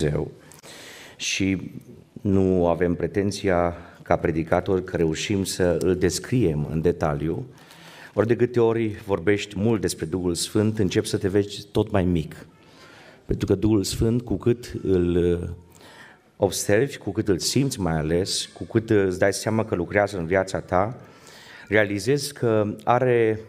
Dumnezeu și nu avem pretenția ca predicator că reușim să îl descriem în detaliu, ori de câte ori vorbești mult despre Duhul Sfânt, începi să te vezi tot mai mic. Pentru că Duhul Sfânt, cu cât îl uh, observi, cu cât îl simți mai ales, cu cât uh, îți dai seama că lucrează în viața ta, realizezi că are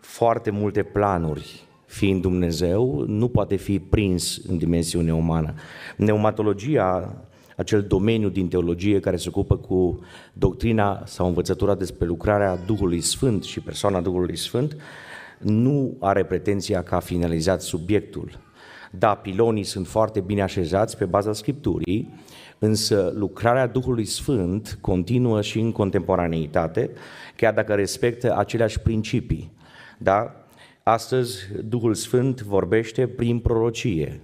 foarte multe planuri fiind Dumnezeu, nu poate fi prins în dimensiune umană. Neumatologia, acel domeniu din teologie care se ocupă cu doctrina sau învățătura despre lucrarea Duhului Sfânt și persoana Duhului Sfânt, nu are pretenția ca a finalizat subiectul. Da, pilonii sunt foarte bine așezați pe baza Scripturii, însă lucrarea Duhului Sfânt continuă și în contemporaneitate, chiar dacă respectă aceleași principii. Da? Astăzi Duhul Sfânt vorbește prin prorocie.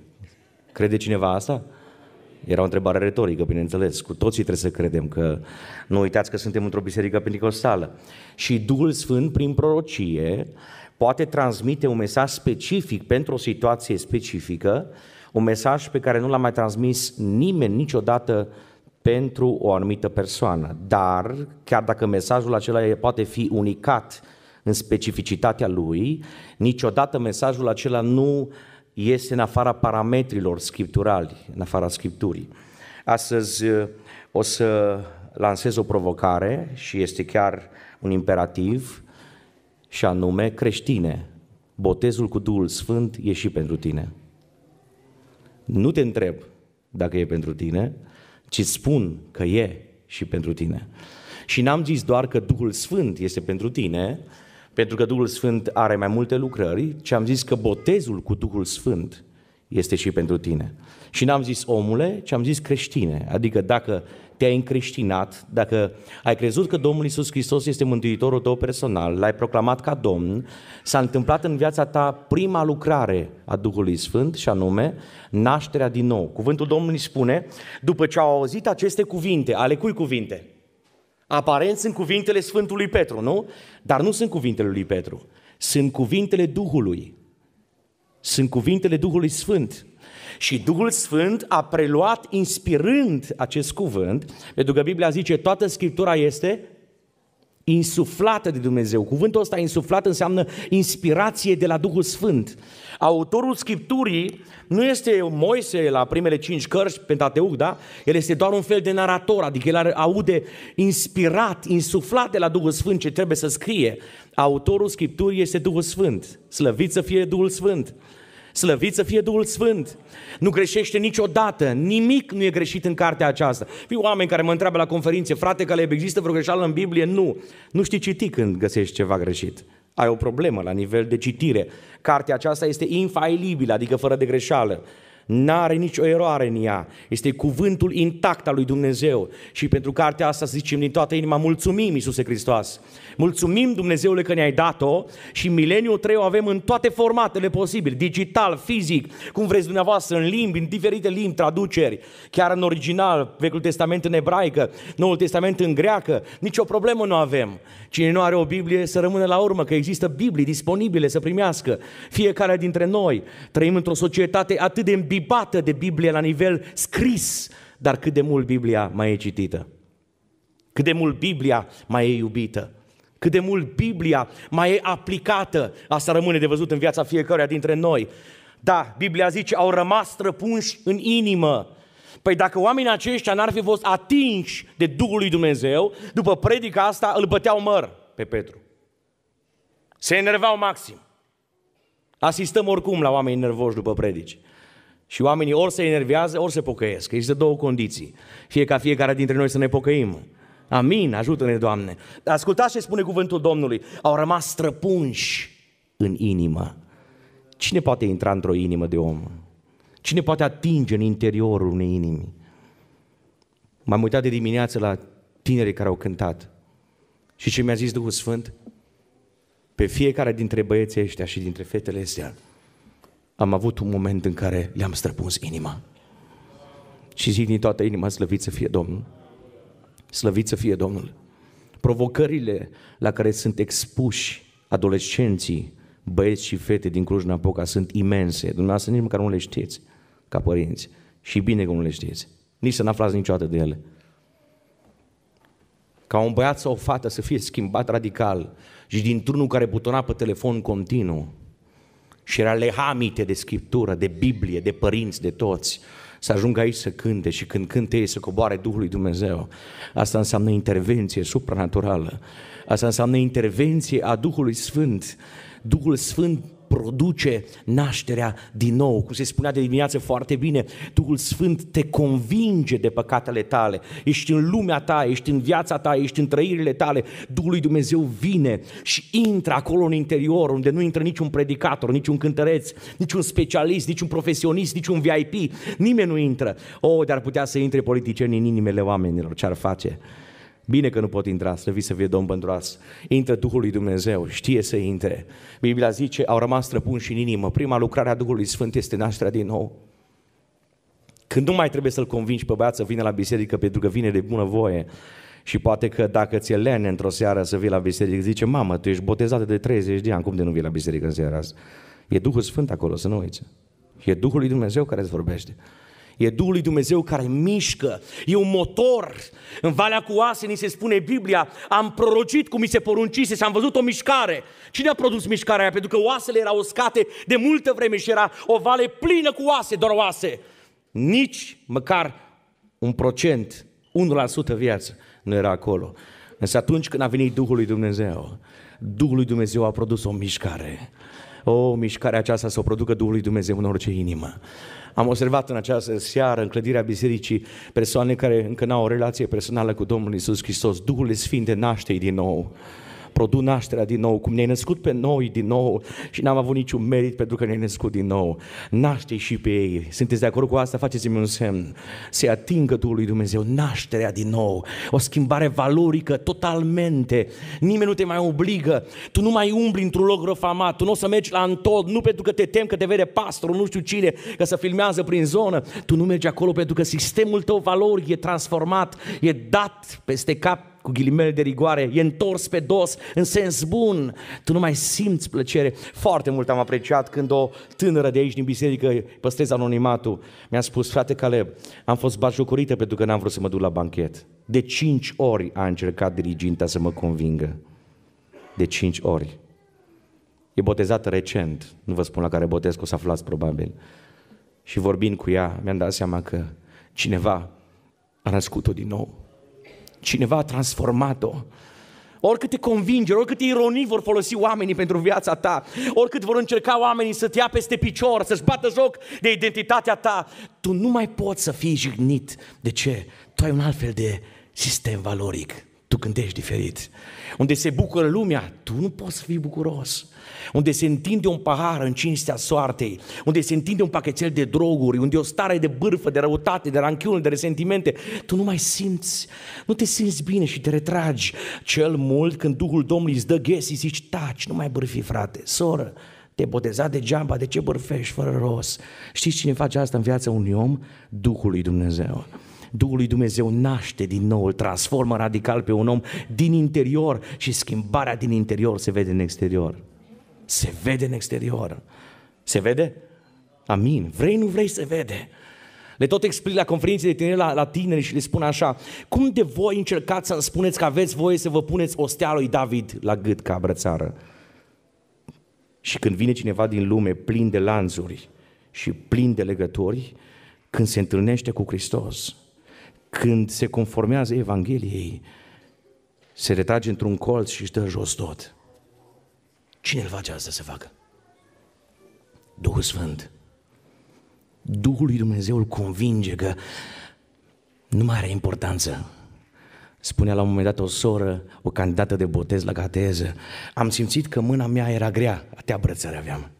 Crede cineva asta? Era o întrebare retorică, bineînțeles. Cu toții trebuie să credem că nu uitați că suntem într-o biserică pentecostală. Și Duhul Sfânt, prin prorocie, poate transmite un mesaj specific pentru o situație specifică, un mesaj pe care nu l-a mai transmis nimeni niciodată pentru o anumită persoană. Dar, chiar dacă mesajul acela poate fi unicat în specificitatea lui, niciodată mesajul acela nu este în afara parametrilor scripturali, în afara scripturii. Astăzi uh, o să lansez o provocare și este chiar un imperativ și anume creștine. Botezul cu Duhul Sfânt e și pentru tine. Nu te întreb dacă e pentru tine, ci spun că e și pentru tine. Și n-am zis doar că Duhul Sfânt este pentru tine, pentru că Duhul Sfânt are mai multe lucrări ci am zis că botezul cu Duhul Sfânt este și pentru tine. Și n-am zis omule, ci am zis creștine. Adică dacă te-ai încreștinat, dacă ai crezut că Domnul Isus Hristos este Mântuitorul tău personal, l-ai proclamat ca Domn, s-a întâmplat în viața ta prima lucrare a Duhului Sfânt și anume nașterea din nou. Cuvântul Domnului spune, după ce au auzit aceste cuvinte, ale cui cuvinte? Aparent sunt cuvintele Sfântului Petru, nu? Dar nu sunt cuvintele lui Petru. Sunt cuvintele Duhului. Sunt cuvintele Duhului Sfânt. Și Duhul Sfânt a preluat inspirând acest cuvânt, pentru că Biblia zice toată Scriptura este insuflată de Dumnezeu. Cuvântul ăsta insuflat înseamnă inspirație de la Duhul Sfânt. Autorul Scripturii nu este Moise la primele cinci cărți, Pentateuc, da? El este doar un fel de narator, adică el aude inspirat, insuflat de la Duhul Sfânt ce trebuie să scrie. Autorul Scripturii este Duhul Sfânt. Slăvit să fie Duhul Sfânt. Slăvit să fie Duhul Sfânt. Nu greșește niciodată. Nimic nu e greșit în cartea aceasta. Fii oameni care mă întreabă la conferințe, frate le există vreo greșeală în Biblie? Nu. Nu știi citi când găsești ceva greșit. Ai o problemă la nivel de citire. Cartea aceasta este infailibilă, adică fără de greșeală n-are nicio eroare în ea. Este cuvântul intact al lui Dumnezeu. Și pentru cartea asta zicem din toată inima, mulțumim Iisuse Hristos. Mulțumim Dumnezeule că ne-ai dat-o și mileniu 3 o avem în toate formatele posibile, digital, fizic, cum vreți dumneavoastră, în limbi, în diferite limbi, traduceri, chiar în original, Vechiul Testament în ebraică, Noul Testament în greacă, nicio problemă nu avem. Cine nu are o Biblie să rămână la urmă, că există Biblii disponibile să primească fiecare dintre noi. Trăim într-o societate atât de îmbi imbibată de Biblie la nivel scris, dar cât de mult Biblia mai e citită. Cât de mult Biblia mai e iubită. Cât de mult Biblia mai e aplicată. Asta rămâne de văzut în viața fiecăruia dintre noi. Da, Biblia zice, au rămas străpunși în inimă. Păi dacă oamenii aceștia n-ar fi fost atinși de Duhul lui Dumnezeu, după predica asta îl băteau măr pe Petru. Se enervau maxim. Asistăm oricum la oameni nervoși după predici. Și oamenii ori se enervează, ori se pocăiesc. Există două condiții. Fie ca fiecare dintre noi să ne pocăim. Amin, ajută-ne, Doamne. Ascultați ce spune cuvântul Domnului. Au rămas străpunși în inimă. Cine poate intra într-o inimă de om? Cine poate atinge în interiorul unei inimi? M-am uitat de dimineață la tinerii care au cântat. Și ce mi-a zis Duhul Sfânt? Pe fiecare dintre băieții ăștia și dintre fetele astea, am avut un moment în care le-am străpuns inima. Și zic din toată inima, slăvit să fie Domnul. Slăvit să fie Domnul. Provocările la care sunt expuși adolescenții, băieți și fete din Cluj-Napoca sunt imense. Dumneavoastră nici măcar nu le știți ca părinți. Și bine că nu le știți. Nici să n-aflați niciodată de ele. Ca un băiat sau o fată să fie schimbat radical și dintr-unul care butona pe telefon continuu, și era lehamite de Scriptură, de Biblie, de părinți, de toți, să ajungă aici să cânte și când cânte ei să coboare Duhul lui Dumnezeu. Asta înseamnă intervenție supranaturală. Asta înseamnă intervenție a Duhului Sfânt. Duhul Sfânt produce nașterea din nou. Cum se spunea de dimineață foarte bine, Duhul Sfânt te convinge de păcatele tale. Ești în lumea ta, ești în viața ta, ești în trăirile tale. Duhul lui Dumnezeu vine și intră acolo în interior, unde nu intră niciun predicator, niciun cântăreț, niciun specialist, niciun profesionist, niciun VIP. Nimeni nu intră. O, oh, dar putea să intre politicieni în inimile oamenilor. Ce-ar face? Bine că nu pot intra, slăvit să fie Domn pentru asta. Intră Duhul lui Dumnezeu, știe să intre. Biblia zice, au rămas străpunși în inimă. Prima lucrare a Duhului Sfânt este nașterea din nou. Când nu mai trebuie să-l convingi pe băiat să vină la biserică pentru că vine de bună voie. Și poate că dacă ți-e lene într-o seară să vii la biserică, zice, mamă, tu ești botezată de 30 de ani, cum de nu vii la biserică în seara asta? E Duhul Sfânt acolo, să nu uiți. E Duhul lui Dumnezeu care îți vorbește. E Duhul lui Dumnezeu care mișcă, e un motor. În Valea cu Ase ni se spune Biblia, am prorocit cum mi se poruncise și am văzut o mișcare. Cine a produs mișcarea aia? Pentru că oasele erau oscate de multă vreme și era o vale plină cu oase, doar oase. Nici măcar un procent, 1% viață nu era acolo. Însă atunci când a venit Duhul lui Dumnezeu, Duhul lui Dumnezeu a produs o mișcare. O, oh, mișcarea aceasta să o producă Duhului Dumnezeu în orice inimă. Am observat în această seară, în clădirea bisericii, persoane care încă n-au o relație personală cu Domnul Isus Hristos. Duhul Sfânt naște din nou produ nașterea din nou, cum ne-ai născut pe noi din nou și n-am avut niciun merit pentru că ne-ai născut din nou. Naște și pe ei. Sunteți de acord cu asta? Faceți-mi un semn. Se atingă Duhul lui Dumnezeu, nașterea din nou, o schimbare valorică totalmente. Nimeni nu te mai obligă. Tu nu mai umbli într-un loc răfamat, tu nu o să mergi la Antod, nu pentru că te tem că te vede pastorul, nu știu cine, că să filmează prin zonă. Tu nu mergi acolo pentru că sistemul tău valoric e transformat, e dat peste cap cu ghilimele de rigoare, e întors pe dos, în sens bun. Tu nu mai simți plăcere. Foarte mult am apreciat când o tânără de aici din biserică, păstrez anonimatul, mi-a spus, frate Caleb, am fost bajocorită pentru că n-am vrut să mă duc la banchet. De cinci ori a încercat diriginta să mă convingă. De cinci ori. E botezată recent, nu vă spun la care botez, că o să aflați probabil. Și vorbind cu ea, mi-am dat seama că cineva a născut-o din nou Cineva a transformat-o. te convinge, oricât ironii vor folosi oamenii pentru viața ta, oricât vor încerca oamenii să te ia peste picior, să-ți bată joc de identitatea ta, tu nu mai poți să fii jignit. De ce? Tu ai un alt fel de sistem valoric tu gândești diferit. Unde se bucură lumea, tu nu poți fi bucuros. Unde se întinde un pahar în cinstea soartei, unde se întinde un pachetel de droguri, unde e o stare de bârfă, de răutate, de ranchiune, de resentimente, tu nu mai simți, nu te simți bine și te retragi. Cel mult când Duhul Domnului îți dă ghesi, zici, taci, nu mai bârfi, frate, soră, te boteza degeaba, de ce bârfești fără rost? Știți cine face asta în viața unui om? Duhul lui Dumnezeu. Duhul lui Dumnezeu naște din nou, îl transformă radical pe un om din interior și schimbarea din interior se vede în exterior. Se vede în exterior. Se vede? Amin. Vrei, nu vrei, se vede. Le tot explic la conferințe de tineri la, la tineri și le spun așa, cum de voi încercați să-mi spuneți că aveți voie să vă puneți ostea lui David la gât ca brățară? Și când vine cineva din lume plin de lanțuri și plin de legături, când se întâlnește cu Hristos, când se conformează Evangheliei, se retrage într-un colț și își dă jos tot. Cine îl face asta să facă? Duhul Sfânt. Duhul lui Dumnezeu îl convinge că nu mai are importanță. Spunea la un moment dat o soră, o candidată de botez la cateză, am simțit că mâna mea era grea, atea brățări aveam.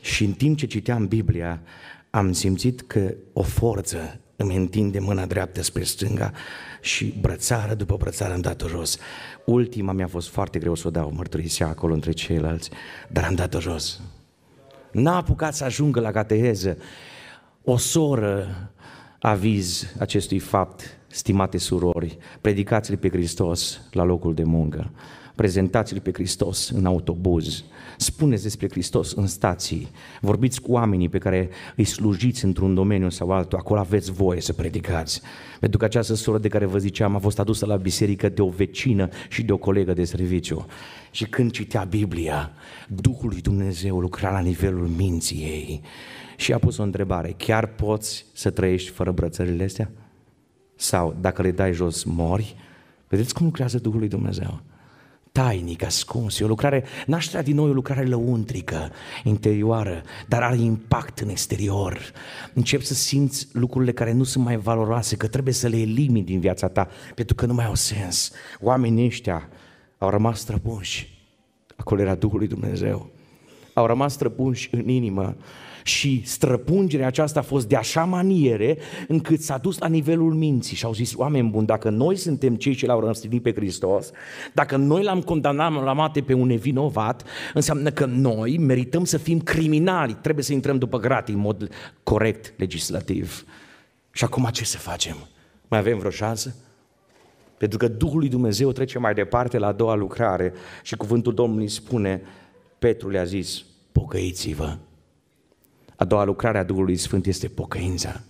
Și în timp ce citeam Biblia, am simțit că o forță îmi întinde mâna dreaptă spre stânga și brățară după brățară am dat-o jos. Ultima mi-a fost foarte greu să o dau, mărturisea acolo între ceilalți, dar am dat-o jos. N-a apucat să ajungă la cateheză. O soră aviz acestui fapt, stimate surori, predicați-l pe Hristos la locul de muncă prezentați-L pe Hristos în autobuz, spuneți despre Hristos în stații, vorbiți cu oamenii pe care îi slujiți într-un domeniu sau altul, acolo aveți voie să predicați. Pentru că această soră de care vă ziceam a fost adusă la biserică de o vecină și de o colegă de serviciu. Și când citea Biblia, Duhul lui Dumnezeu lucra la nivelul minții ei și a pus o întrebare, chiar poți să trăiești fără brățările astea? Sau dacă le dai jos, mori? Vedeți cum lucrează Duhul lui Dumnezeu? tainic, ascuns, e o lucrare, nașterea din noi e o lucrare lăuntrică, interioară, dar are impact în exterior. încep să simți lucrurile care nu sunt mai valoroase, că trebuie să le elimini din viața ta, pentru că nu mai au sens. Oamenii ăștia au rămas străpunși. Acolo era Duhul lui Dumnezeu. Au rămas străpunși în inimă și străpungerea aceasta a fost de așa maniere încât s-a dus la nivelul minții și au zis, oameni buni, dacă noi suntem cei ce l-au răstignit pe Hristos, dacă noi l-am condamnat la mate pe un nevinovat, înseamnă că noi merităm să fim criminali, trebuie să intrăm după gratii în mod corect legislativ. Și acum ce să facem? Mai avem vreo șansă? Pentru că Duhul lui Dumnezeu trece mai departe la a doua lucrare și cuvântul Domnului spune, Petru le-a zis, pocăiți-vă a doua lucrare a Duhului Sfânt este pocăința.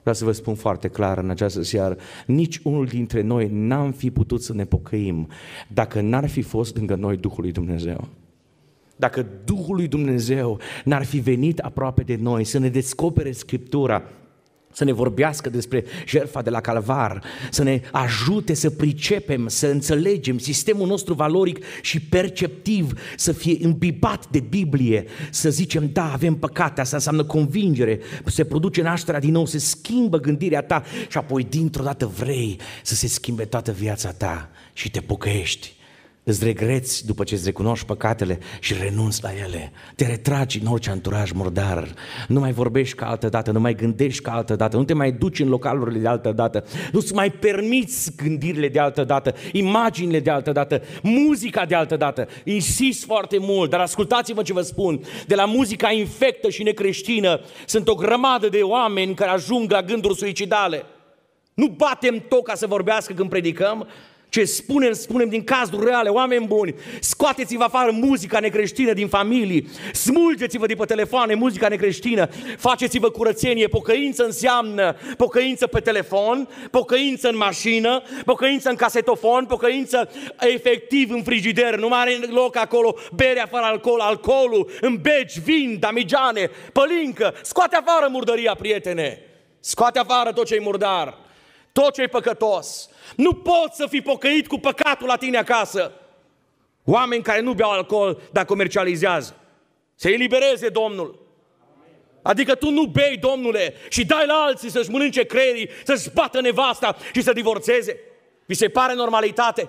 Vreau să vă spun foarte clar în această seară, nici unul dintre noi n-am fi putut să ne pocăim dacă n-ar fi fost lângă noi Duhul lui Dumnezeu dacă Duhul lui Dumnezeu n-ar fi venit aproape de noi să ne descopere Scriptura, să ne vorbească despre jertfa de la Calvar, să ne ajute să pricepem, să înțelegem sistemul nostru valoric și perceptiv, să fie îmbibat de Biblie, să zicem, da, avem păcate, asta înseamnă convingere, se produce nașterea din nou, se schimbă gândirea ta și apoi dintr-o dată vrei să se schimbe toată viața ta și te pocăiești Îți regreți după ce îți recunoști păcatele și renunți la ele. Te retragi în orice anturaj murdar. Nu mai vorbești ca altă dată, nu mai gândești ca altă dată, nu te mai duci în localurile de altă dată, nu-ți mai permiți gândirile de altă dată, imaginile de altă dată, muzica de altă dată. Insist foarte mult, dar ascultați-vă ce vă spun. De la muzica infectă și necreștină sunt o grămadă de oameni care ajung la gânduri suicidale. Nu batem tot ca să vorbească când predicăm, ce spunem, spunem din cazuri reale, oameni buni, scoateți-vă afară muzica necreștină din familii, smulgeți-vă de pe telefoane muzica necreștină, faceți-vă curățenie, pocăință înseamnă pocăință pe telefon, pocăință în mașină, pocăință în casetofon, pocăință efectiv în frigider, nu mai are loc acolo berea fără alcool, alcoolul, în beci, vin, damigiane, pălincă, scoate afară murdăria, prietene, scoate afară tot ce-i murdar tot ce e păcătos. Nu poți să fii pocăit cu păcatul la tine acasă. Oameni care nu beau alcool, dar comercializează. Se elibereze Domnul. Adică tu nu bei, Domnule, și dai la alții să-și mănânce creierii, să-și bată nevasta și să divorțeze. Vi se pare normalitate?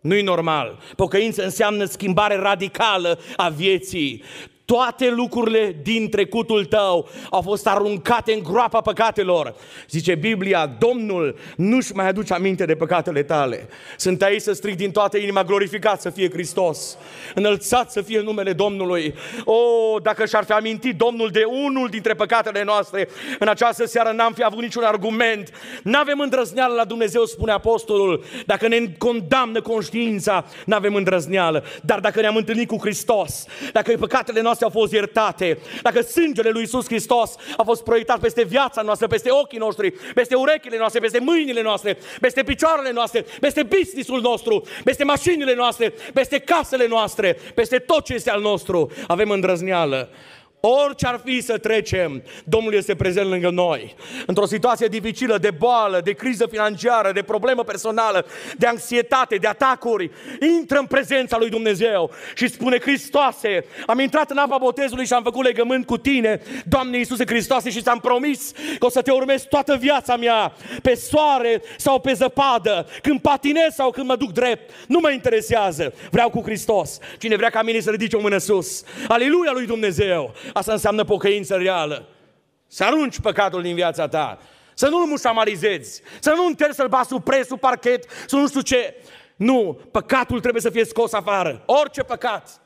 Nu-i normal. Pocăință înseamnă schimbare radicală a vieții. Toate lucrurile din trecutul tău au fost aruncate în groapa păcatelor. Zice Biblia, Domnul nu-și mai aduce aminte de păcatele tale. Sunt aici să strig din toată inima, glorificat să fie Hristos, înălțat să fie numele Domnului. O, oh, dacă și-ar fi amintit Domnul de unul dintre păcatele noastre, în această seară n-am fi avut niciun argument. N-avem îndrăzneală la Dumnezeu, spune apostolul. Dacă ne condamnă conștiința, n-avem îndrăzneală. Dar dacă ne-am întâlnit cu Hristos, dacă păcatele noastre noastre au fost iertate, dacă sângele lui Isus Hristos a fost proiectat peste viața noastră, peste ochii noștri, peste urechile noastre, peste mâinile noastre, peste picioarele noastre, peste businessul nostru, peste mașinile noastre, peste casele noastre, peste tot ce este al nostru, avem îndrăzneală Orice ar fi să trecem, Domnul este prezent lângă noi. Într-o situație dificilă, de boală, de criză financiară, de problemă personală, de anxietate, de atacuri, intră în prezența lui Dumnezeu și spune, Hristoase, am intrat în apa botezului și am făcut legământ cu tine, Doamne Iisuse Hristoase, și ți-am promis că o să te urmez toată viața mea, pe soare sau pe zăpadă, când patinez sau când mă duc drept. Nu mă interesează, vreau cu Hristos. Cine vrea ca mine să ridice o mână sus. Aleluia lui Dumnezeu! Asta înseamnă pocăință reală. Să arunci păcatul din viața ta. Să nu-l mușamarizezi. Să nu întergi să-l bați sub presul parchet, să nu știu ce. Nu, păcatul trebuie să fie scos afară. Orice păcat.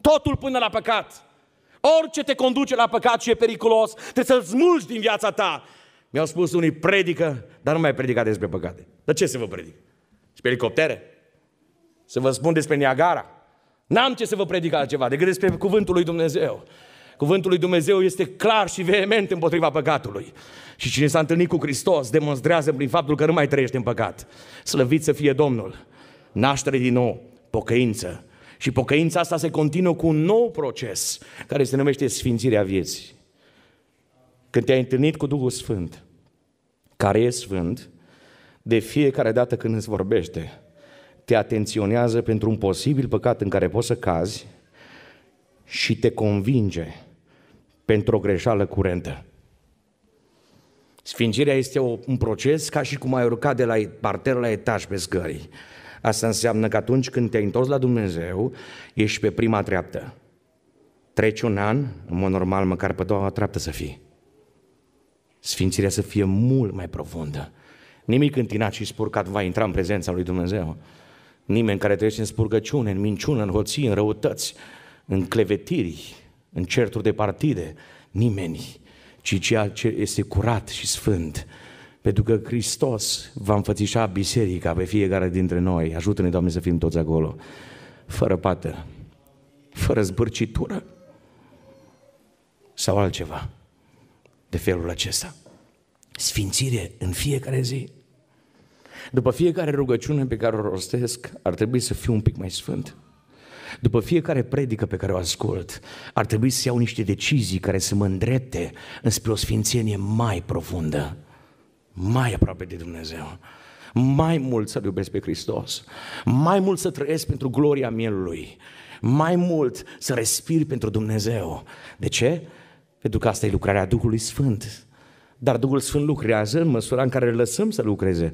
Totul până la păcat. Orice te conduce la păcat și e periculos, trebuie să-l smulgi din viața ta. Mi-au spus unii, predică, dar nu mai predica despre păcate. Dar ce să vă predic? Despre elicoptere? Să vă spun despre Niagara? N-am ce să vă predic altceva decât despre cuvântul lui Dumnezeu. Cuvântul lui Dumnezeu este clar și vehement împotriva păcatului. Și cine s-a întâlnit cu Hristos demonstrează prin faptul că nu mai trăiește în păcat. Slăvit să fie Domnul! Naștere din nou, pocăință. Și pocăința asta se continuă cu un nou proces care se numește sfințirea vieții. Când te-ai întâlnit cu Duhul Sfânt, care e Sfânt, de fiecare dată când îți vorbește, te atenționează pentru un posibil păcat în care poți să cazi, și te convinge pentru o greșeală curentă. Sfingirea este un proces ca și cum ai urcat de la parter la etaj pe scări. Asta înseamnă că atunci când te-ai întors la Dumnezeu, ești pe prima treaptă. Treci un an, în mod normal, măcar pe doua treaptă să fii. Sfințirea să fie mult mai profundă. Nimic tine și spurcat va intra în prezența lui Dumnezeu. Nimeni care trăiește în spurgăciune, în minciună, în hoții, în răutăți, în clevetiri, în certuri de partide, nimeni, ci ceea ce este curat și sfânt. Pentru că Hristos va înfățișa biserica pe fiecare dintre noi. Ajută-ne, Doamne, să fim toți acolo. Fără pată, fără zbârcitură sau altceva de felul acesta. Sfințire în fiecare zi. După fiecare rugăciune pe care o rostesc, ar trebui să fiu un pic mai sfânt. După fiecare predică pe care o ascult, ar trebui să iau niște decizii care să mă îndrepte înspre o sfințenie mai profundă, mai aproape de Dumnezeu mai mult să-L iubesc pe Hristos, mai mult să trăiesc pentru gloria mielului, mai mult să respir pentru Dumnezeu. De ce? Pentru că asta e lucrarea Duhului Sfânt. Dar Duhul Sfânt lucrează în măsura în care îl lăsăm să lucreze.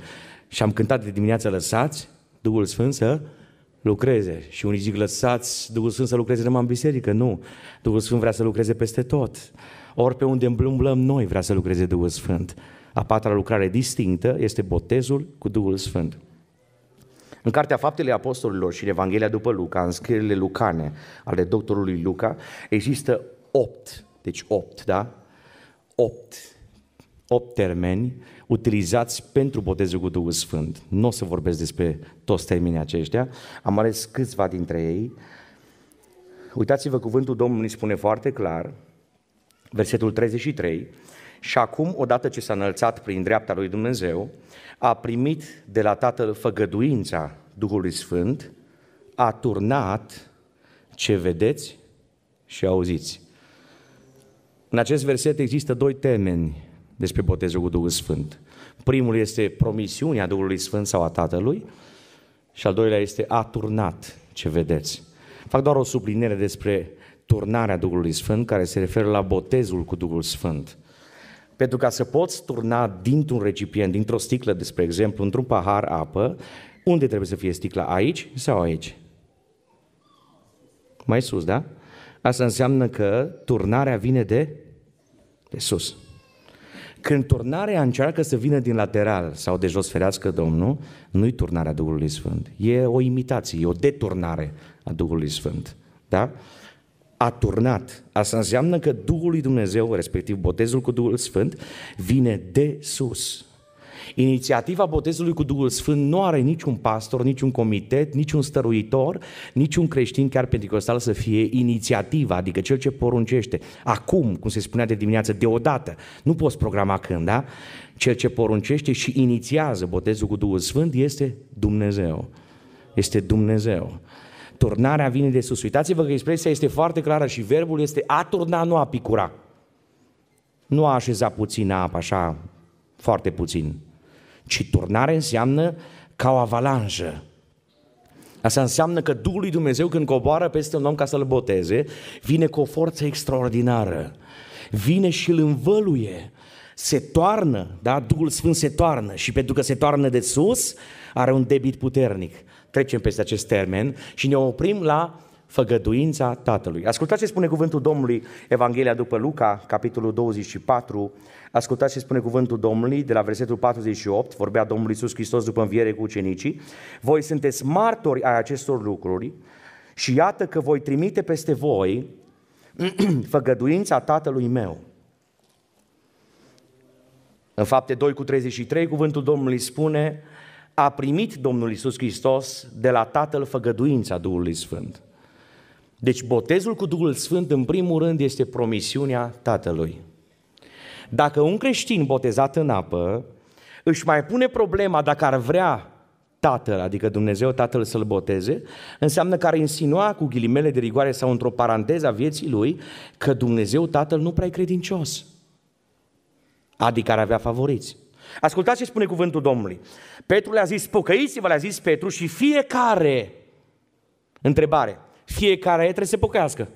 Și am cântat de dimineață, lăsați Duhul Sfânt să lucreze. Și unii zic, lăsați Duhul Sfânt să lucreze numai în biserică. Nu, Duhul Sfânt vrea să lucreze peste tot. Ori pe unde îmblâmblăm noi vrea să lucreze Duhul Sfânt. A patra lucrare distinctă este botezul cu Duhul Sfânt. În Cartea Faptele Apostolilor și în Evanghelia după Luca, în scrierile lucane ale doctorului Luca, există opt, deci opt, da? Opt, opt termeni utilizați pentru botezul cu Duhul Sfânt. Nu o să vorbesc despre toți termenii aceștia, am ales câțiva dintre ei. Uitați-vă, cuvântul Domnului spune foarte clar, versetul 33, și acum, odată ce s-a înălțat prin dreapta lui Dumnezeu, a primit de la Tatăl făgăduința Duhului Sfânt, a turnat ce vedeți și auziți. În acest verset există doi temeni despre botezul cu Duhul Sfânt. Primul este promisiunea Duhului Sfânt sau a Tatălui și al doilea este a turnat ce vedeți. Fac doar o sublinere despre turnarea Duhului Sfânt care se referă la botezul cu Duhul Sfânt. Pentru ca să poți turna dintr-un recipient, dintr-o sticlă, despre exemplu, într-un pahar apă, unde trebuie să fie sticla? Aici sau aici? Mai sus, da? Asta înseamnă că turnarea vine de, de sus. Când turnarea încearcă să vină din lateral sau de jos, ferească Domnul, nu-i turnarea Duhului Sfânt. E o imitație, e o deturnare a Duhului Sfânt. Da? A turnat. Asta înseamnă că Duhul lui Dumnezeu, respectiv botezul cu Duhul Sfânt, vine de sus. Inițiativa botezului cu Duhul Sfânt nu are niciun pastor, niciun comitet, niciun stăruitor, niciun creștin chiar pentecostal să fie inițiativa, adică cel ce poruncește. Acum, cum se spunea de dimineață, deodată, nu poți programa când, da? Cel ce poruncește și inițiază botezul cu Duhul Sfânt este Dumnezeu. Este Dumnezeu turnarea vine de sus. Uitați-vă că expresia este foarte clară și verbul este a turna, nu a picura. Nu a așeza puțin apa, așa, foarte puțin ci turnare înseamnă ca o avalanjă. Asta înseamnă că Duhul lui Dumnezeu când coboară peste un om ca să-l boteze, vine cu o forță extraordinară. Vine și îl învăluie, se toarnă, da? Duhul Sfânt se toarnă și pentru că se toarnă de sus, are un debit puternic. Trecem peste acest termen și ne oprim la făgăduința Tatălui. Ascultați ce spune cuvântul Domnului Evanghelia după Luca, capitolul 24, Ascultați ce spune cuvântul Domnului de la versetul 48, vorbea Domnul Isus Hristos după înviere cu ucenicii. Voi sunteți martori ai acestor lucruri și iată că voi trimite peste voi făgăduința tatălui meu. În fapte 2 cu 33, cuvântul Domnului spune, a primit Domnul Isus Hristos de la Tatăl făgăduința Duhului Sfânt. Deci botezul cu Duhul Sfânt, în primul rând, este promisiunea Tatălui. Dacă un creștin botezat în apă își mai pune problema dacă ar vrea Tatăl, adică Dumnezeu Tatăl să-l boteze, înseamnă că ar insinua cu ghilimele de rigoare sau într-o paranteză a vieții lui că Dumnezeu Tatăl nu prea e credincios. Adică ar avea favoriți. Ascultați ce spune cuvântul Domnului. Petru le-a zis, pocăiți-vă, le-a zis Petru și fiecare, întrebare, fiecare trebuie să se pocăiască.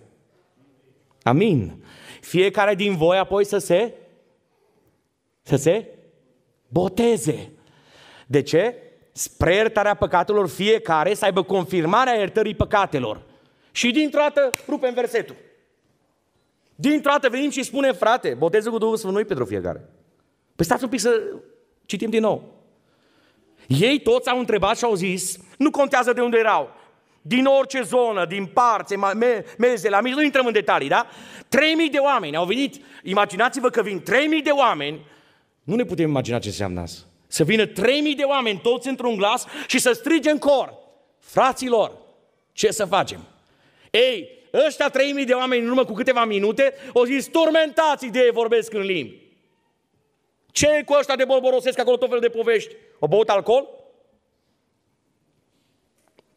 Amin. Fiecare din voi apoi să se să se boteze. De ce? Spre iertarea păcatelor fiecare să aibă confirmarea iertării păcatelor. Și dintr-o dată rupem versetul. Dintr-o dată venim și spunem, frate, boteze cu Duhul Sfânt nu pentru fiecare. Păi stați un pic să citim din nou. Ei toți au întrebat și au zis, nu contează de unde erau, din orice zonă, din parțe, meze, la mijloc, nu intrăm în detalii, da? 3.000 de oameni au venit, imaginați-vă că vin 3.000 de oameni nu ne putem imagina ce înseamnă asta. Să vină 3.000 de oameni toți într-un glas și să strige în cor. Fraților, ce să facem? Ei, ăștia 3.000 de oameni în urmă cu câteva minute au zis, tormentați de ei vorbesc în limbi. Ce e cu ăștia de bolborosesc acolo tot felul de povești? O băut alcool?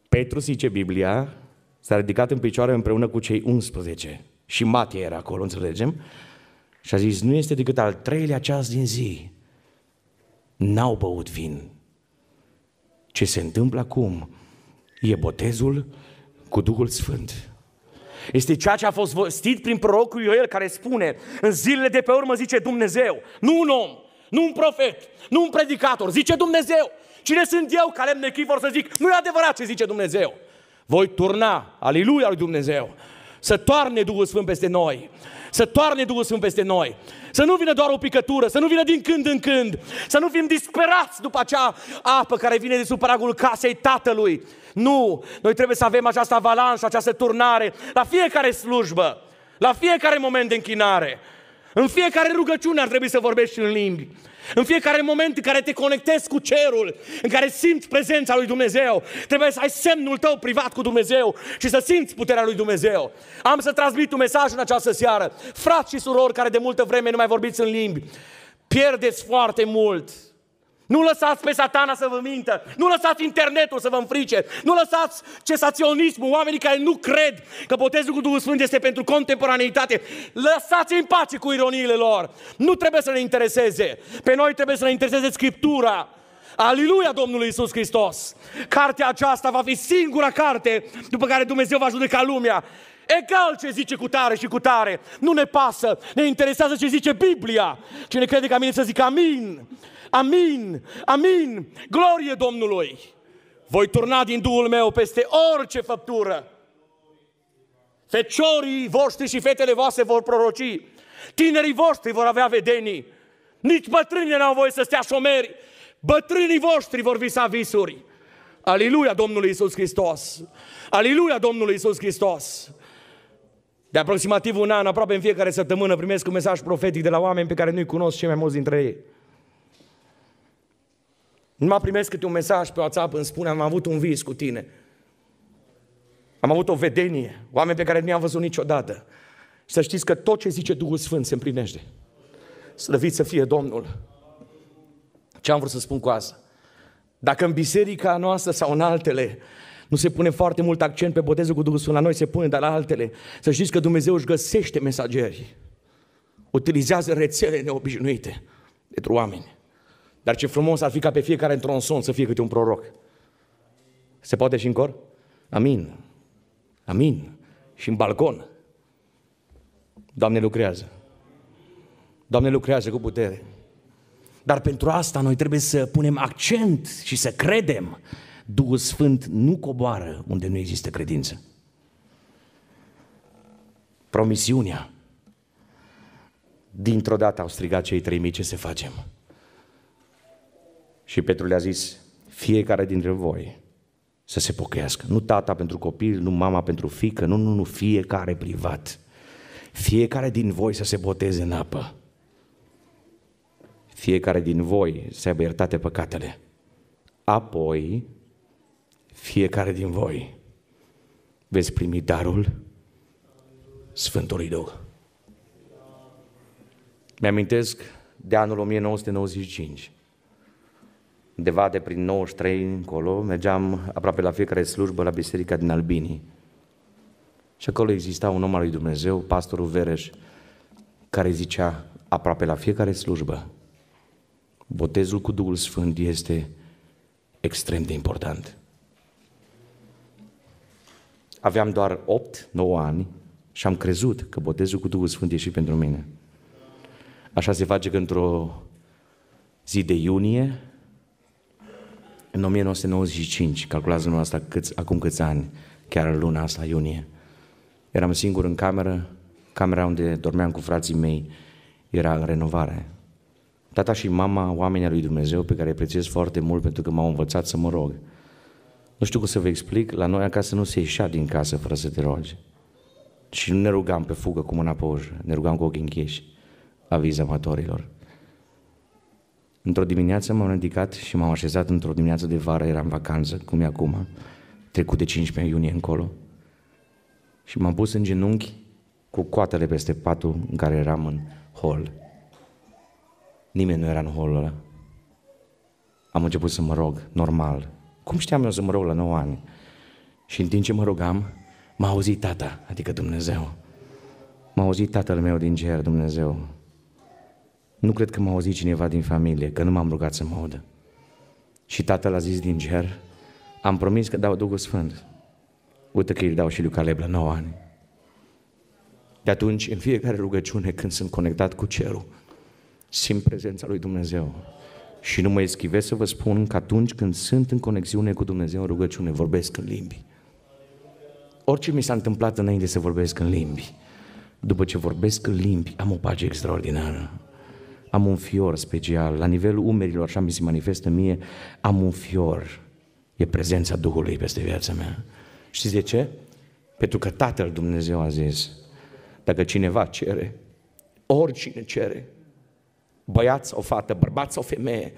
Petru zice Biblia, s-a ridicat în picioare împreună cu cei 11 și Matie era acolo, înțelegem? Și a zis, nu este decât al treilea ceas din zi. N-au băut vin. Ce se întâmplă acum e botezul cu Duhul Sfânt. Este ceea ce a fost văstit prin prorocul Ioel care spune, în zilele de pe urmă zice Dumnezeu, nu un om, nu un profet, nu un predicator, zice Dumnezeu. Cine sunt eu care am vor să zic, nu e adevărat ce zice Dumnezeu. Voi turna, aleluia lui Dumnezeu. Să toarne Duhul Sfânt peste noi. Să toarne Duhul Sfânt peste noi. Să nu vină doar o picătură, să nu vină din când în când. Să nu fim disperați după acea apă care vine de sub pragul casei tatălui. Nu, noi trebuie să avem această avalanșă, această turnare la fiecare slujbă, la fiecare moment de închinare. În fiecare rugăciune ar trebui să vorbești în limbi. În fiecare moment în care te conectezi cu cerul, în care simți prezența lui Dumnezeu, trebuie să ai semnul tău privat cu Dumnezeu și să simți puterea lui Dumnezeu. Am să transmit un mesaj în această seară. Frați și surori care de multă vreme nu mai vorbiți în limbi, pierdeți foarte mult nu lăsați pe satana să vă mintă. Nu lăsați internetul să vă înfrice. Nu lăsați cesaționismul, oamenii care nu cred că botezul cu Duhul Sfânt este pentru contemporaneitate. Lăsați în pace cu ironiile lor. Nu trebuie să ne intereseze. Pe noi trebuie să ne intereseze Scriptura. Aleluia Domnului Isus Hristos! Cartea aceasta va fi singura carte după care Dumnezeu va judeca lumea. Egal ce zice cu tare și cu tare. Nu ne pasă. Ne interesează ce zice Biblia. Cine crede că mine să zică amin. Amin, amin, glorie Domnului! Voi turna din Duhul meu peste orice făptură. Feciorii voștri și fetele voastre vor proroci. Tinerii voștri vor avea vedenii. Nici bătrânii n-au voie să stea șomeri. Bătrânii voștri vor visa visuri. Aliluia Domnului Isus Hristos! Aliluia Domnului Isus Hristos! De aproximativ un an, aproape în fiecare săptămână, primesc un mesaj profetic de la oameni pe care nu-i cunosc cei mai mulți dintre ei. Nu mă primesc câte un mesaj pe WhatsApp, îmi spune, am avut un vis cu tine. Am avut o vedenie, oameni pe care nu i-am văzut niciodată. Și să știți că tot ce zice Duhul Sfânt se împlinește. Slăvit să fie Domnul. Ce am vrut să spun cu asta? Dacă în biserica noastră sau în altele nu se pune foarte mult accent pe botezul cu Duhul Sfânt, la noi se pune, dar la altele, să știți că Dumnezeu își găsește mesageri. Utilizează rețele neobișnuite pentru oameni. Dar ce frumos ar fi ca pe fiecare într-un son să fie câte un proroc. Se poate și în cor? Amin. Amin. Și în balcon. Doamne lucrează. Doamne lucrează cu putere. Dar pentru asta noi trebuie să punem accent și să credem. Duhul Sfânt nu coboară unde nu există credință. Promisiunea. Dintr-o dată au strigat cei trei mici ce se facem. Și Petru le-a zis, fiecare dintre voi să se pochească. Nu tata pentru copil, nu mama pentru fică, nu, nu, nu, fiecare privat. Fiecare din voi să se boteze în apă. Fiecare din voi să aibă iertate păcatele. Apoi, fiecare din voi veți primi darul Sfântului Duh. Mi-amintesc de anul 1995 undeva de prin 93 încolo, mergeam aproape la fiecare slujbă la biserica din Albini, Și acolo exista un om al lui Dumnezeu, pastorul Vereș, care zicea aproape la fiecare slujbă, botezul cu Duhul Sfânt este extrem de important. Aveam doar 8-9 ani și am crezut că botezul cu Duhul Sfânt e și pentru mine. Așa se face că într-o zi de iunie în 1995, calculați asta câți, acum câți ani, chiar luna asta, iunie, eram singur în cameră, camera unde dormeam cu frații mei era în renovare. Tata și mama, oamenii lui Dumnezeu, pe care îi prețuiesc foarte mult pentru că m-au învățat să mă rog. Nu știu cum să vă explic, la noi acasă nu se ieșea din casă fără să te rogi. Și nu ne rugam pe fugă cu mâna pe ne rugam cu ochii închiși, aviz amatorilor. Într-o dimineață m-am ridicat și m-am așezat într-o dimineață de vară, era în vacanță, cum e acum, trecut de 15 iunie încolo, și m-am pus în genunchi cu coatele peste patul în care eram în hol. Nimeni nu era în holul ăla. Am început să mă rog, normal. Cum știam eu să mă rog la 9 ani? Și în timp ce mă rugam, m-a auzit tata, adică Dumnezeu. M-a auzit tatăl meu din cer, Dumnezeu. Nu cred că m-a auzit cineva din familie, că nu m-am rugat să mă audă. Și tatăl a zis din ger, am promis că dau Duhul Sfânt. Uite că îi dau și lui Caleb la 9 ani. De atunci, în fiecare rugăciune, când sunt conectat cu cerul, simt prezența lui Dumnezeu. Și nu mă eschivez să vă spun că atunci când sunt în conexiune cu Dumnezeu în rugăciune, vorbesc în limbi. Orice mi s-a întâmplat înainte să vorbesc în limbi, după ce vorbesc în limbi, am o pace extraordinară am un fior special, la nivelul umerilor, așa mi se manifestă mie, am un fior. E prezența Duhului peste viața mea. Știți de ce? Pentru că Tatăl Dumnezeu a zis, dacă cineva cere, oricine cere, băiat sau fată, bărbat sau femeie,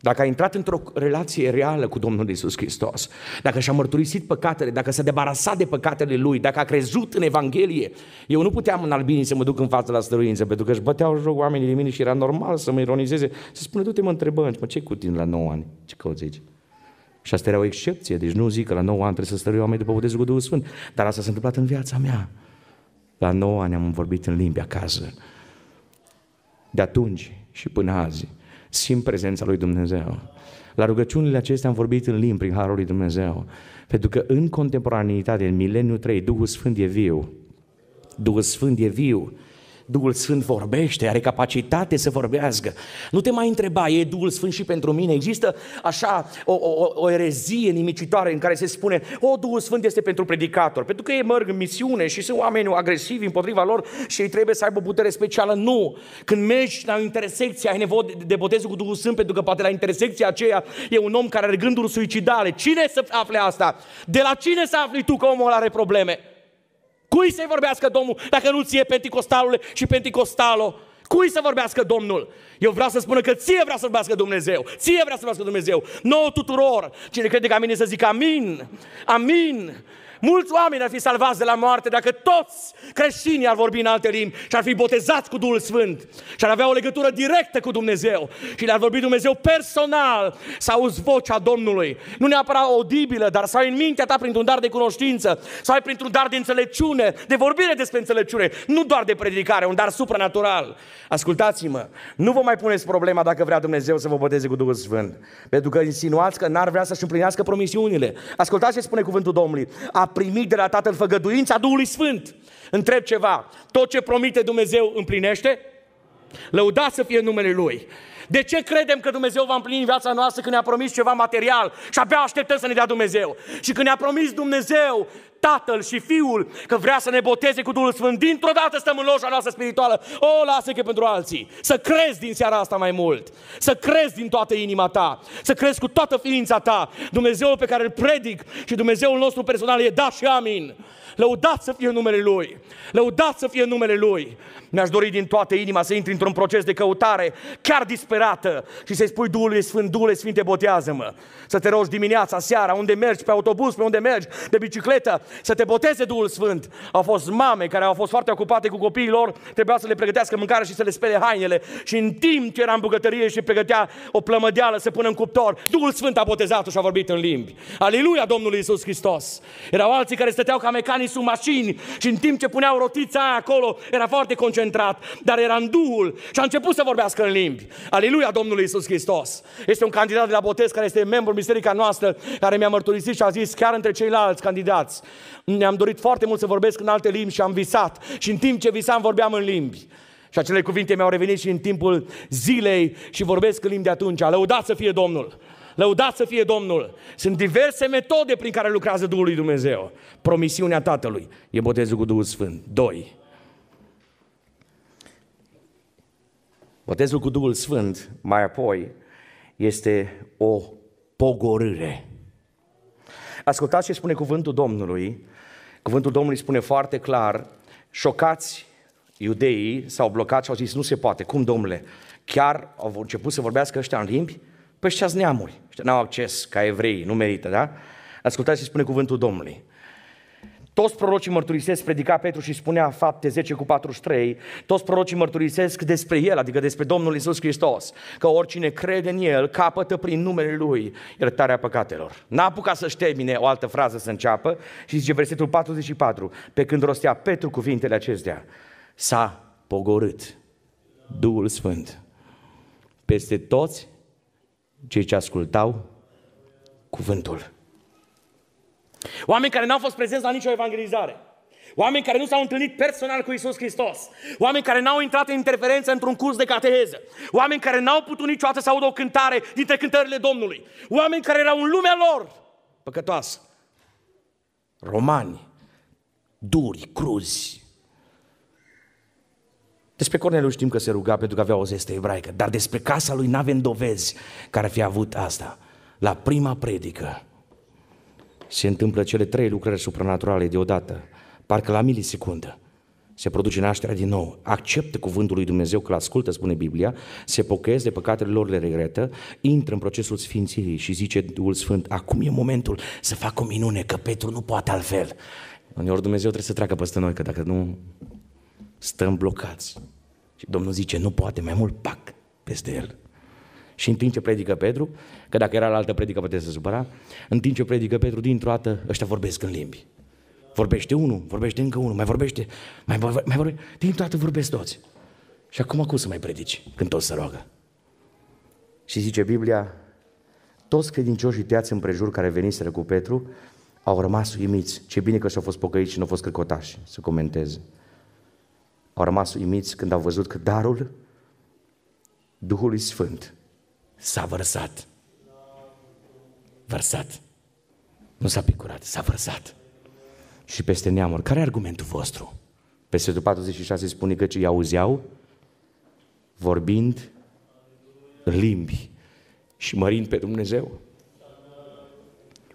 dacă a intrat într-o relație reală cu Domnul Isus Hristos, dacă și-a mărturisit păcatele, dacă s-a debarasat de păcatele lui, dacă a crezut în Evanghelie, eu nu puteam în albini să mă duc în fața la stăruință, pentru că își băteau joc oamenii de mine și era normal să mă ironizeze, să spună, du-te mă întrebă, mă, ce cu tine la 9 ani? Ce cauți aici? Și asta era o excepție, deci nu zic că la 9 ani trebuie să stărui oameni după botezul cu Duhul Sfânt, dar asta s-a întâmplat în viața mea. La 9 ani am vorbit în limbi acasă. De atunci și până azi, simt prezența lui Dumnezeu. La rugăciunile acestea am vorbit în limbi prin Harul lui Dumnezeu. Pentru că în contemporaneitate, în mileniu 3, Duhul Sfânt e viu. Duhul Sfânt e viu Duhul Sfânt vorbește, are capacitate să vorbească. Nu te mai întreba, e Duhul Sfânt și pentru mine? Există așa o, o, o erezie nimicitoare în care se spune, o, Duhul Sfânt este pentru predicator, pentru că ei merg în misiune și sunt oameni agresivi împotriva lor și ei trebuie să aibă putere specială. Nu! Când mergi la o intersecție, ai nevoie de botezul cu Duhul Sfânt, pentru că poate la intersecția aceea e un om care are gânduri suicidale. Cine să afle asta? De la cine să afli tu că omul are probleme? Cui să-i vorbească Domnul dacă nu ție penticostalule și penticostalo? Cui să vorbească Domnul? Eu vreau să spună că ție vrea să vorbească Dumnezeu. Ție vrea să vorbească Dumnezeu. Nouă tuturor. Cine crede că mine să zic amin. Amin. Mulți oameni ar fi salvați de la moarte dacă toți creștinii ar vorbi în alte limbi și ar fi botezați cu Duhul Sfânt și ar avea o legătură directă cu Dumnezeu și le-ar vorbi Dumnezeu personal să auzi vocea Domnului. Nu neapărat audibilă, dar să ai în mintea ta printr-un dar de cunoștință, să ai printr-un dar de înțelepciune, de vorbire despre înțelepciune, nu doar de predicare, un dar supranatural. Ascultați-mă, nu vă mai puneți problema dacă vrea Dumnezeu să vă boteze cu Duhul Sfânt, pentru că insinuați că n-ar vrea să-și împlinească promisiunile. Ascultați ce spune cuvântul Domnului. A primit de la Tatăl făgăduința Duhului Sfânt. Întreb ceva, tot ce promite Dumnezeu împlinește? Lăudați să fie numele Lui. De ce credem că Dumnezeu va împlini viața noastră când ne-a promis ceva material și abia așteptăm să ne dea Dumnezeu? Și când ne-a promis Dumnezeu Tatăl și Fiul că vrea să ne boteze cu Duhul Sfânt, dintr-o dată stăm în loja noastră spirituală. O, lasă că pentru alții. Să crezi din seara asta mai mult. Să crezi din toată inima ta. Să crezi cu toată ființa ta. Dumnezeul pe care îl predic și Dumnezeul nostru personal e da și amin. Lăudați să fie numele Lui! Lăudați să fie numele Lui! Mi-aș dori din toată inima să intri într-un proces de căutare, chiar disperată, și să-i spui Duhului Sfânt, Duhule Sfinte, botează-mă! Să te rogi dimineața, seara, unde mergi, pe autobuz, pe unde mergi, de bicicletă, să te boteze Duhul Sfânt! Au fost mame care au fost foarte ocupate cu copiii lor, trebuia să le pregătească mâncare și să le spele hainele. Și în timp ce era în bucătărie și pregătea o plămădeală să pună în cuptor, Duhul Sfânt a botezat și a vorbit în limbi. Aleluia Domnului Isus Hristos! Erau alții care stăteau ca mecanici sub mașini și în timp ce puneau rotița aia acolo, era foarte concentrat, dar era în Duhul și a început să vorbească în limbi. Aleluia Domnului Isus Hristos! Este un candidat de la botez care este membru în biserica noastră, care mi-a mărturisit și a zis chiar între ceilalți candidați. Ne-am dorit foarte mult să vorbesc în alte limbi și am visat. Și în timp ce visam, vorbeam în limbi. Și acele cuvinte mi-au revenit și în timpul zilei și vorbesc în limbi de atunci. Lăudați să fie Domnul! Lăudat să fie Domnul! Sunt diverse metode prin care lucrează Duhul lui Dumnezeu. Promisiunea Tatălui e botezul cu Duhul Sfânt. Doi. Botezul cu Duhul Sfânt, mai apoi, este o pogorâre. Ascultați ce spune cuvântul Domnului. Cuvântul Domnului spune foarte clar, șocați iudeii s-au blocat și au zis, nu se poate, cum domnule? Chiar au început să vorbească ăștia în limbi? pe păi ăștia neamuri. Ăștia n-au acces ca evrei, nu merită, da? Ascultați ce spune cuvântul Domnului. Toți prorocii mărturisesc, predica Petru și spunea fapte 10 cu 43, toți prorocii mărturisesc despre El, adică despre Domnul Isus Hristos, că oricine crede în El capătă prin numele Lui iertarea păcatelor. N-a apucat să termine o altă frază să înceapă și zice versetul 44, pe când rostea Petru cuvintele acestea, s-a pogorât Duhul Sfânt peste toți cei ce ascultau cuvântul. Oameni care n-au fost prezenți la nicio evangelizare. Oameni care nu s-au întâlnit personal cu Isus Hristos. Oameni care n-au intrat în interferență într-un curs de cateheză. Oameni care n-au putut niciodată să audă o cântare dintre cântările Domnului. Oameni care erau în lumea lor păcătoasă. Romani, duri, cruzi, despre Corneliu știm că se ruga pentru că avea o zestă ebraică, dar despre casa lui n-avem dovezi care ar fi avut asta. La prima predică se întâmplă cele trei lucrări supranaturale deodată, parcă la milisecundă. Se produce nașterea din nou, acceptă cuvântul lui Dumnezeu că ascultă, spune Biblia, se pocăiesc de păcatele lor, le regretă, intră în procesul sfințirii și zice Duhul Sfânt, acum e momentul să fac o minune, că Petru nu poate altfel. Uneori Dumnezeu trebuie să treacă peste noi, că dacă nu, Stăm blocați. Și Domnul zice, nu poate, mai mult, pac, peste el. Și în timp ce predică Petru, că dacă era la altă predică poate să supăra, în timp ce predică Petru, dintr-o dată ăștia vorbesc în limbi. Vorbește unul, vorbește încă unul, mai vorbește, mai, vorbe, mai vorbește, dintr-o dată vorbesc toți. Și acum cum să mai predici când toți se roagă? Și zice Biblia, toți credincioșii tăiați împrejur care veniseră cu Petru au rămas uimiți. Ce bine că și-au fost pocăiți și nu au fost cărcotași, să comenteze. Au rămas uimiți când au văzut că darul Duhului Sfânt s-a vărsat. Vărsat. Nu s-a picurat, s-a vărsat. Și peste neamuri. Care e argumentul vostru? peste 46 spune că cei auzeau vorbind limbi și mărind pe Dumnezeu.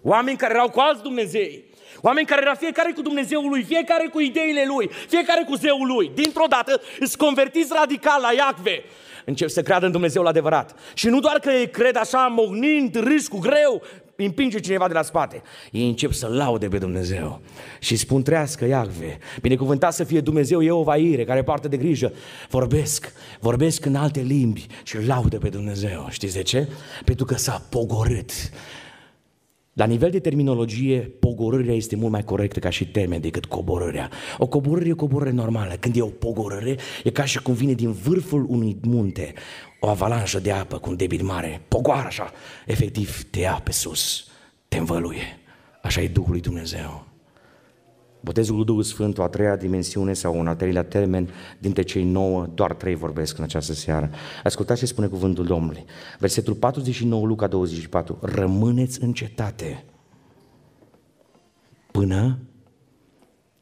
Oameni care erau cu alți Dumnezei, Oameni care era fiecare cu Dumnezeul lui, fiecare cu ideile lui, fiecare cu zeul lui. Dintr-o dată îți convertiți radical la Iacve. Încep să creadă în Dumnezeul adevărat. Și nu doar că ei cred așa, mognind, râși cu greu, împinge cineva de la spate. Ei încep să laude pe Dumnezeu și spun trească Iacve, binecuvântat să fie Dumnezeu Iehova Ire, care poartă de grijă. Vorbesc, vorbesc în alte limbi și laudă pe Dumnezeu. Știți de ce? Pentru că s-a pogorât la nivel de terminologie, pogorârea este mult mai corectă ca și termen decât coborârea. O coborâre e o coborâre normală. Când e o pogorâre, e ca și cum vine din vârful unui munte o avalanșă de apă cu un debit mare. Pogoară așa, efectiv, te ia pe sus, te învăluie. Așa e Duhul lui Dumnezeu. Botezul cu Duhul Sfânt, o a treia dimensiune sau un al treilea termen, dintre cei nouă, doar trei vorbesc în această seară. Ascultați ce spune cuvântul Domnului. Versetul 49, Luca 24. Rămâneți în cetate până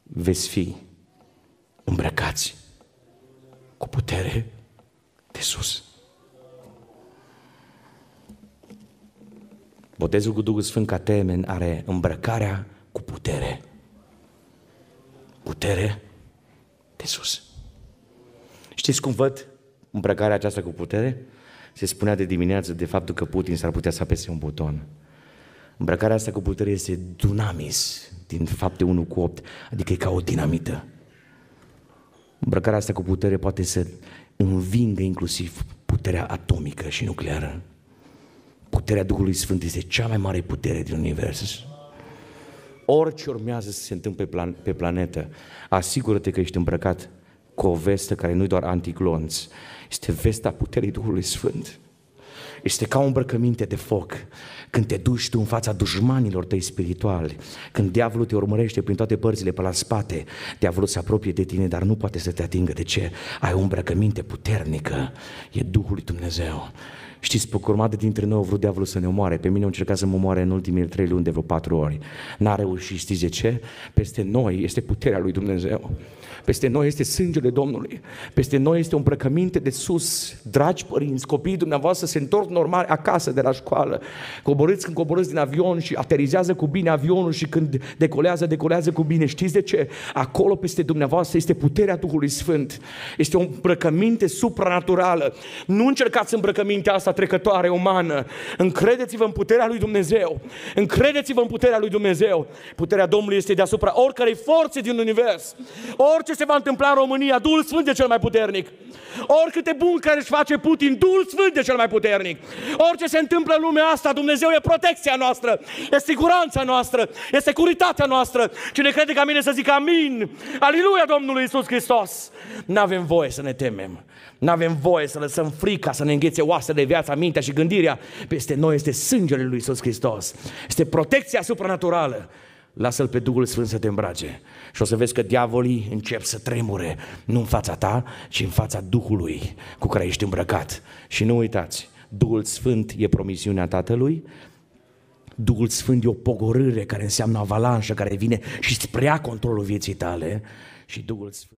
veți fi îmbrăcați cu putere de sus. Botezul cu Duhul Sfânt ca termen are îmbrăcarea cu putere putere de sus. Știți cum văd îmbrăcarea aceasta cu putere? Se spunea de dimineață de faptul că Putin s-ar putea să apese un buton. Îmbrăcarea asta cu putere este dunamis din fapte 1 cu 8, adică e ca o dinamită. Îmbrăcarea asta cu putere poate să învingă inclusiv puterea atomică și nucleară. Puterea Duhului Sfânt este cea mai mare putere din univers orice urmează să se întâmple plan- pe planetă, asigură-te că ești îmbrăcat cu o vestă care nu-i doar antiglonț, este vesta puterii Duhului Sfânt. Este ca o îmbrăcăminte de foc. Când te duci tu în fața dușmanilor tăi spirituali, când diavolul te urmărește prin toate părțile pe la spate, diavolul se apropie de tine, dar nu poate să te atingă. De ce? Ai o îmbrăcăminte puternică. E Duhul lui Dumnezeu Știți, pe de dintre noi a vrut diavolul să ne omoare. Pe mine a încercat să mă omoare în ultimele trei luni de vreo patru ori. N-a reușit, știți de ce? Peste noi este puterea lui Dumnezeu peste noi este sângele Domnului, peste noi este un îmbrăcăminte de sus. Dragi părinți, copiii dumneavoastră se întorc normal acasă de la școală, coborâți când coborâți din avion și aterizează cu bine avionul și când decolează, decolează cu bine. Știți de ce? Acolo peste dumneavoastră este puterea Duhului Sfânt, este o îmbrăcăminte supranaturală. Nu încercați îmbrăcămintea asta trecătoare, umană. Încredeți-vă în puterea lui Dumnezeu. Încredeți-vă în puterea lui Dumnezeu. Puterea Domnului este deasupra oricărei forțe din univers. Orice ce se va întâmpla în România, Duhul Sfânt e cel mai puternic. Oricâte bun care își face Putin, Duhul Sfânt e cel mai puternic. Orice se întâmplă în lumea asta, Dumnezeu e protecția noastră, e siguranța noastră, e securitatea noastră. Cine crede ca mine să zică amin, aliluia Domnului Isus Hristos. Nu avem voie să ne temem, nu avem voie să lăsăm frica să ne înghețe oasele, viața, mintea și gândirea. Peste noi este sângele lui Isus Hristos, este protecția supranaturală. Lasă-L pe Duhul Sfânt să te îmbrace și o să vezi că diavolii încep să tremure, nu în fața ta, ci în fața Duhului cu care ești îmbrăcat. Și nu uitați, Duhul Sfânt e promisiunea Tatălui, Duhul Sfânt e o pogorâre care înseamnă avalanșă, care vine și spre controlul vieții tale și Duhul Sfânt.